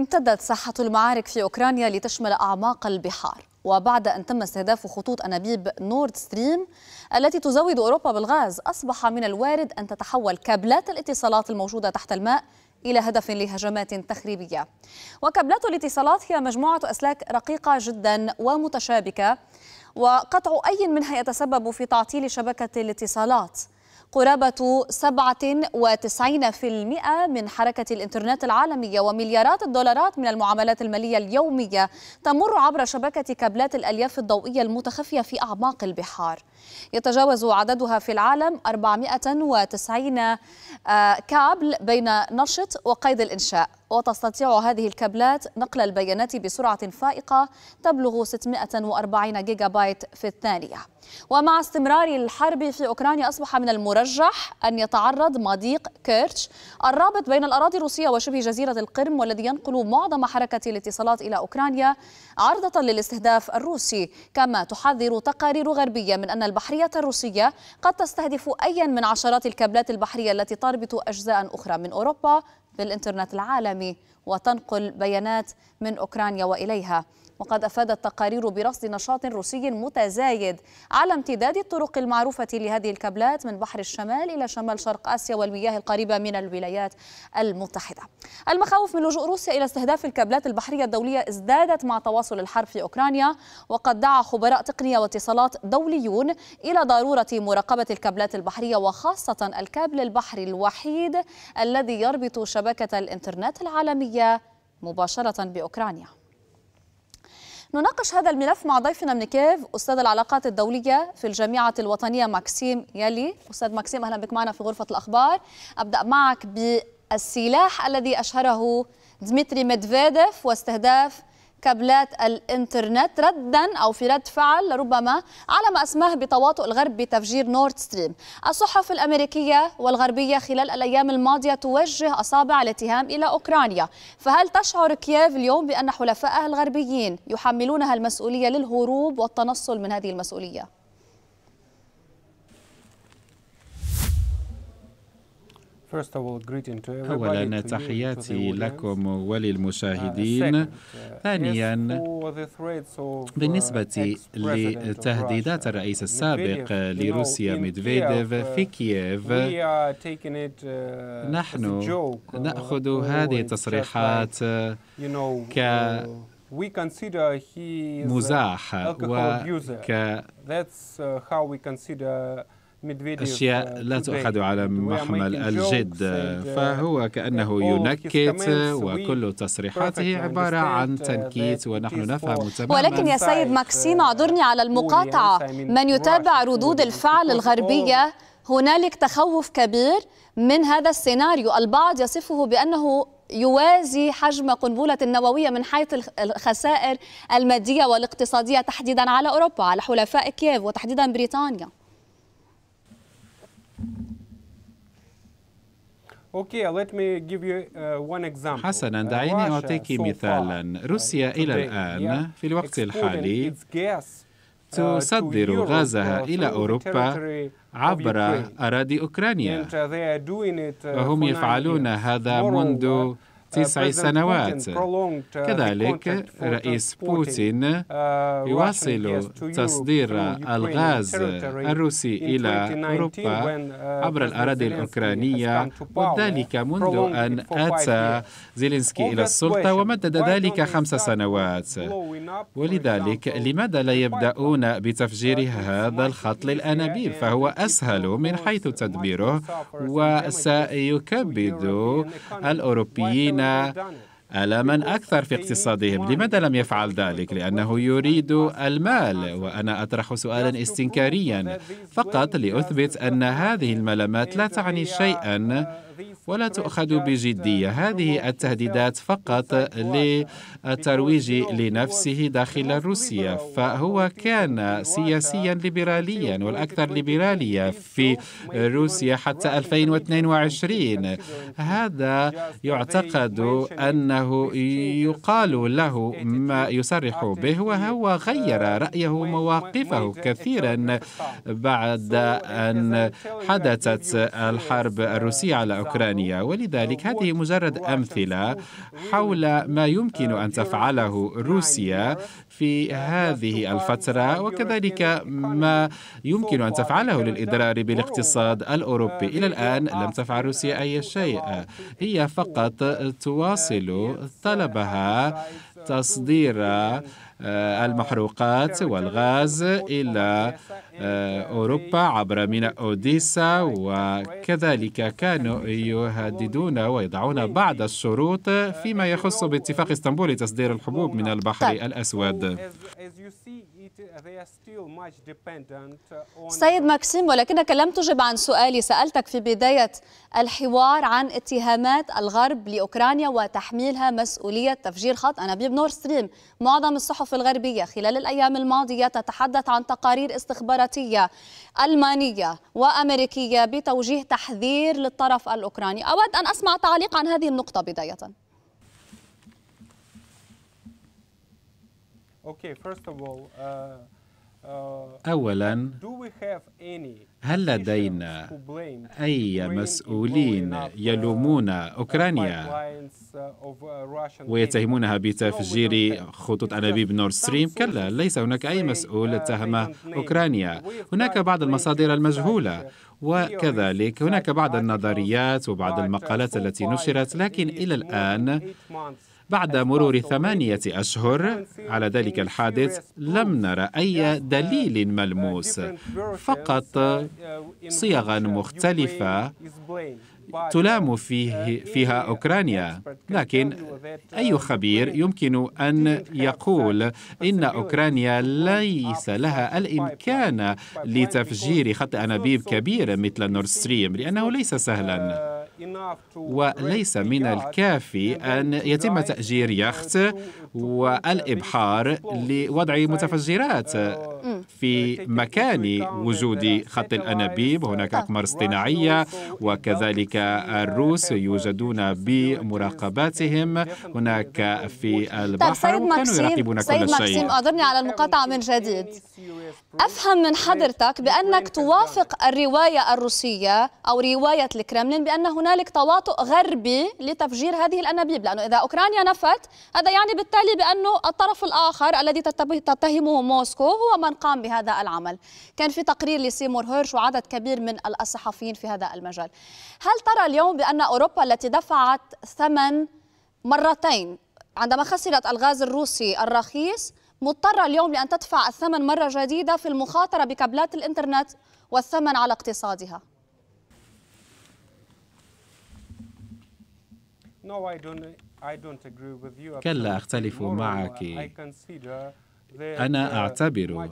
امتدت ساحة المعارك في أوكرانيا لتشمل أعماق البحار وبعد أن تم استهداف خطوط أنابيب نورد ستريم التي تزود أوروبا بالغاز أصبح من الوارد أن تتحول كابلات الاتصالات الموجودة تحت الماء إلى هدف لهجمات تخريبية وكابلات الاتصالات هي مجموعة أسلاك رقيقة جدا ومتشابكة وقطع أي منها يتسبب في تعطيل شبكة الاتصالات قرابة 97% من حركة الإنترنت العالمية ومليارات الدولارات من المعاملات المالية اليومية تمر عبر شبكة كابلات الألياف الضوئية المتخفية في أعماق البحار يتجاوز عددها في العالم 490 آه، كابل بين نشط وقيد الإنشاء وتستطيع هذه الكابلات نقل البيانات بسرعة فائقة تبلغ 640 جيجا بايت في الثانية ومع استمرار الحرب في أوكرانيا أصبح من المرجح أن يتعرض مضيق كيرتش الرابط بين الأراضي الروسية وشبه جزيرة القرم والذي ينقل معظم حركة الاتصالات إلى أوكرانيا عرضة للاستهداف الروسي كما تحذر تقارير غربية من أن البحرية الروسية قد تستهدف أيا من عشرات الكابلات البحرية التي تربط أجزاء أخرى من أوروبا بالإنترنت العالمي وتنقل بيانات من أوكرانيا وإليها وقد أفادت تقارير برصد نشاط روسي متزايد على امتداد الطرق المعروفة لهذه الكابلات من بحر الشمال إلى شمال شرق آسيا والمياه القريبة من الولايات المتحدة المخاوف من لجوء روسيا إلى استهداف الكابلات البحرية الدولية ازدادت مع تواصل الحرب في أوكرانيا وقد دعا خبراء تقنية واتصالات دوليون إلى ضرورة مراقبة الكابلات البحرية وخاصة الكابل البحري الوحيد الذي يربط شبكة الإنترنت العالمية مباشرة بأوكرانيا نناقش هذا الملف مع ضيفنا من كيف أستاذ العلاقات الدولية في الجامعة الوطنية ماكسيم يلي أستاذ ماكسيم أهلا بك معنا في غرفة الأخبار أبدأ معك بالسلاح الذي أشهره ديمتري ميدفيديف واستهداف كابلات الانترنت ردا او في رد فعل ربما على ما اسماه بتواطؤ الغرب بتفجير نورد ستريم. الصحف الامريكيه والغربيه خلال الايام الماضيه توجه اصابع الاتهام الى اوكرانيا، فهل تشعر كييف اليوم بان حلفائها الغربيين يحملونها المسؤوليه للهروب والتنصل من هذه المسؤوليه؟ أولا تحياتي لكم وللمشاهدين uh, uh, ثانيا uh, بالنسبة لتهديدات الرئيس السابق لروسيا ميدفيديف في كييف نحن نأخذ هذه التصريحات ك مزاح وك أشياء لا تؤخذ على محمل الجد uh, فهو كأنه ينكت وكل تصريحاته عبارة عن uh, تنكيت ونحن نفهم تماما ولكن يا سيد ماكسيم uh, اعذرني على المقاطعة من يتابع ردود الفعل الغربية هنالك تخوف كبير من هذا السيناريو البعض يصفه بأنه يوازي حجم قنبلة النووية من حيث الخسائر المادية والاقتصادية تحديدا على أوروبا على حلفاء كييف وتحديدا بريطانيا Uh, uh, حسنا uh, دعيني أعطيك مثالا روسيا إلى الآن في الوقت الحالي تصدر غازها إلى أوروبا عبر أراضي أوكرانيا وهم يفعلون هذا منذ تسع آه، سنوات uh, كذلك uh, رئيس uh, بوتين يواصل تصدير الغاز الروسي إلى أوروبا عبر الأراضي الأوكرانية وذلك منذ أن أتى زيلينسكي إلى السلطة ومدد ذلك خمس سنوات ولذلك لماذا لا يبدأون بتفجير هذا الخط للأنابيب فهو أسهل من حيث تدبيره وسيكبد الأوروبيين ألما أكثر في اقتصادهم لماذا لم يفعل ذلك؟ لأنه يريد المال وأنا أطرح سؤالا استنكاريا فقط لأثبت أن هذه الملامات لا تعني شيئا ولا تؤخذ بجدية هذه التهديدات فقط للترويج لنفسه داخل روسيا فهو كان سياسيا ليبراليا والأكثر ليبرالية في روسيا حتى 2022 هذا يعتقد أنه يقال له ما يصرح به وهو غير رأيه مواقفه كثيرا بعد أن حدثت الحرب الروسية على أوكرانيا الإنسانية ولذلك هذه مجرد أمثلة حول ما يمكن أن تفعله روسيا في هذه الفترة وكذلك ما يمكن أن تفعله للإضرار بالاقتصاد الأوروبي إلى الآن لم تفعل روسيا أي شيء هي فقط تواصل طلبها تصدير آه، المحروقات والغاز إلى آه، أوروبا عبر ميناء أوديسا وكذلك كانوا يهددون ويضعون بعض الشروط فيما يخص باتفاق اسطنبول لتصدير الحبوب من البحر طيب. الأسود سيد ماكسيم ولكنك لم تجب عن سؤالي سألتك في بداية الحوار عن اتهامات الغرب لأوكرانيا وتحميلها مسؤولية تفجير خط أنابيب نور ستريم معظم الصحف الغربية خلال الأيام الماضية تتحدث عن تقارير استخباراتية ألمانية وأمريكية بتوجيه تحذير للطرف الأوكراني أود أن أسمع تعليق عن هذه النقطة بداية Uh, uh, اولا هل لدينا اي مسؤولين uh, يلومون اوكرانيا ويتهمونها بتفجير خطوط انابيب نورد ستريم كلا ليس هناك اي مسؤول اتهم اوكرانيا هناك بعض المصادر المجهوله وكذلك هناك بعض النظريات وبعض المقالات التي نشرت لكن الى الان بعد مرور ثمانية أشهر على ذلك الحادث لم نرى أي دليل ملموس فقط صيغا مختلفة تلام فيه فيها أوكرانيا لكن أي خبير يمكن أن يقول إن أوكرانيا ليس لها الإمكان لتفجير خط أنابيب كبير مثل نورد ستريم لأنه ليس سهلاً وليس من الكافي أن يتم تأجير يخت والإبحار لوضع متفجرات في مكان وجود خط الأنابيب هناك أقمار اصطناعية وكذلك الروس يوجدون بمراقباتهم هناك في البحر طيب، وكانوا يراقبون كل شيء ماكسيم أعذرني على المقاطعة من جديد أفهم من حضرتك بأنك توافق الرواية الروسية أو رواية الكرملين بأن هنالك تواطؤ غربي لتفجير هذه الأنابيب لأنه إذا أوكرانيا نفت هذا يعني بالتالي وبالتالي بأنه الطرف الآخر الذي تتهمه موسكو هو من قام بهذا العمل كان في تقرير لسيمور هيرش وعدد كبير من الصحفيين في هذا المجال هل ترى اليوم بأن أوروبا التي دفعت ثمن مرتين عندما خسرت الغاز الروسي الرخيص مضطرة اليوم لأن تدفع الثمن مرة جديدة في المخاطرة بكابلات الإنترنت والثمن على اقتصادها كلا أختلف معك أنا uh, أعتبر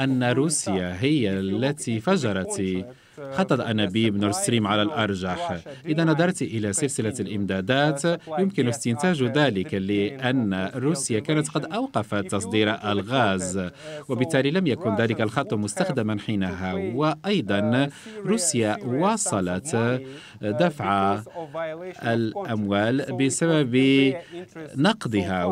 أن روسيا هي التي فجرت uh, خطط أنابيب نورستريم ستريم على الأرجح إذا نظرت إلى سلسلة الإمدادات يمكن استنتاج ذلك لأن روسيا كانت قد أوقفت تصدير الغاز uh, وبالتالي لم يكن ذلك الخط مستخدما حينها وأيضا روسيا واصلت دفع الأموال بسبب نقدها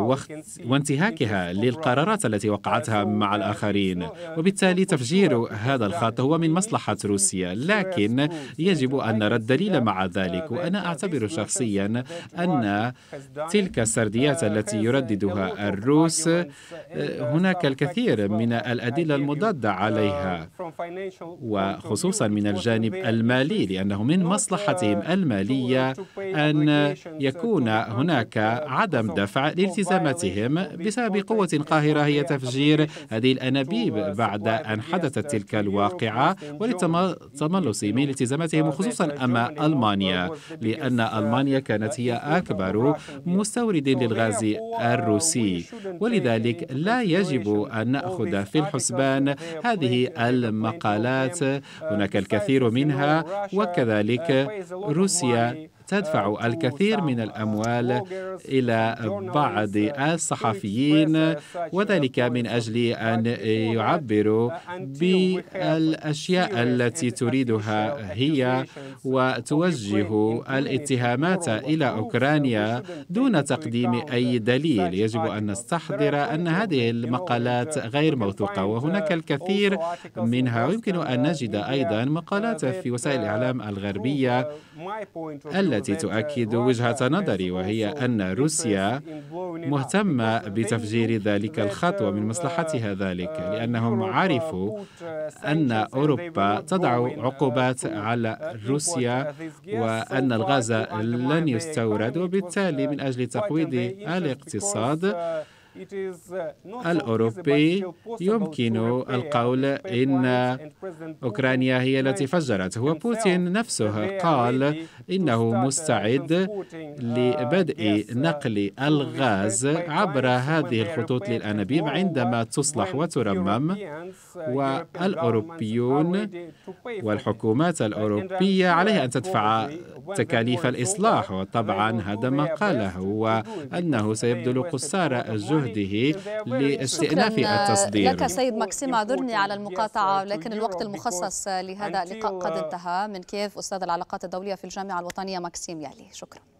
وانتهاك انتهاكها للقرارات التي وقعتها مع الآخرين وبالتالي تفجير هذا الخط هو من مصلحة روسيا لكن يجب أن نرى الدليل مع ذلك وأنا أعتبر شخصيا أن تلك السرديات التي يرددها الروس هناك الكثير من الأدلة المضادة عليها وخصوصا من الجانب المالي لأنه من مصلحتهم المالية أن يكون هناك عدم دفع لالتزاماتهم بسبب بقوة قاهرة هي تفجير هذه الأنابيب بعد أن حدثت تلك الواقعة وللتملص من التزاماتهم وخصوصا أما ألمانيا لأن ألمانيا كانت هي أكبر مستورد للغاز الروسي ولذلك لا يجب أن نأخذ في الحسبان هذه المقالات هناك الكثير منها وكذلك روسيا تدفع آه، الكثير من الأموال إلى بعض uh, الصحفيين uh, وذلك من أجل أن uh, يعبروا بالأشياء التي تريدها هي وتوجه الاتهامات إلى أوكرانيا دون تقديم أي دليل يجب أن نستحضر أن هذه المقالات غير موثوقة وهناك الكثير منها ويمكن أن نجد أيضا مقالات في وسائل الإعلام الغربية التي تؤكد وجهة نظري وهي أن روسيا مهتمة بتفجير ذلك الخط ومن مصلحتها ذلك لأنهم عرفوا أن أوروبا تضع عقوبات على روسيا وأن الغاز لن يستورد وبالتالي من أجل تقويض الاقتصاد Uh, الأوروبي يمكن القول إن أوكرانيا هي التي فجرت وبوتين نفسه قال إنه uh, مستعد uh, لبدء نقل الغاز عبر هذه الخطوط للأنابيب عندما تصلح وترمم والأوروبيون والحكومات الأوروبية عليها أن تدفع تكاليف الإصلاح وطبعا هذا ما قاله وأنه سيبذل قصارى الجهد جهده يعني لاستئناف آه، التصدير لك سيد ماكسيم اعذرني على المقاطعة لكن الوقت المخصص لهذا اللقاء قد انتهى من كيف أستاذ العلاقات الدولية في الجامعة الوطنية ماكسيم يالي شكرا